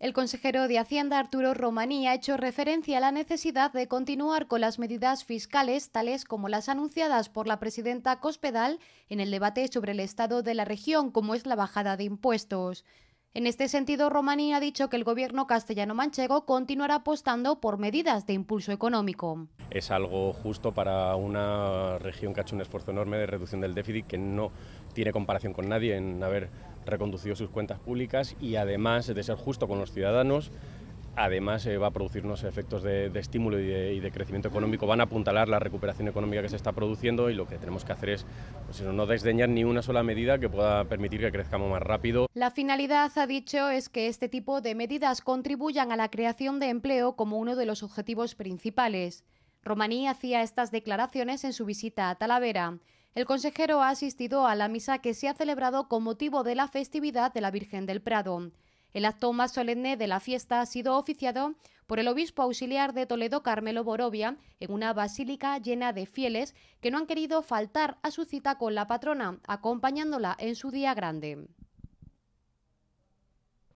El consejero de Hacienda Arturo Romaní ha hecho referencia a la necesidad de continuar con las medidas fiscales tales como las anunciadas por la presidenta Cospedal en el debate sobre el estado de la región, como es la bajada de impuestos. En este sentido, Romaní ha dicho que el gobierno castellano-manchego continuará apostando por medidas de impulso económico. Es algo justo para una región que ha hecho un esfuerzo enorme de reducción del déficit que no tiene comparación con nadie en haber reconducido sus cuentas públicas y además de ser justo con los ciudadanos, además eh, va a unos efectos de, estímulo y de, crecimiento económico, van a apuntalar la recuperación económica que se está produciendo y lo que tenemos que hacer es pues no desdeñar ni una sola medida que pueda permitir que crezcamos más rápido. La finalidad, ha dicho, es que este tipo de medidas contribuyan a la creación de empleo como uno de los objetivos principales. Romaní hacía estas declaraciones en su visita a Talavera. El consejero ha asistido a la misa que se ha celebrado con motivo de la festividad de la Virgen del Prado. El acto más solemne de la fiesta ha sido oficiado por el obispo auxiliar de Toledo, Carmelo Borovia, en una basílica llena de fieles que no han querido faltar a su cita con la patrona, acompañándola en su día grande.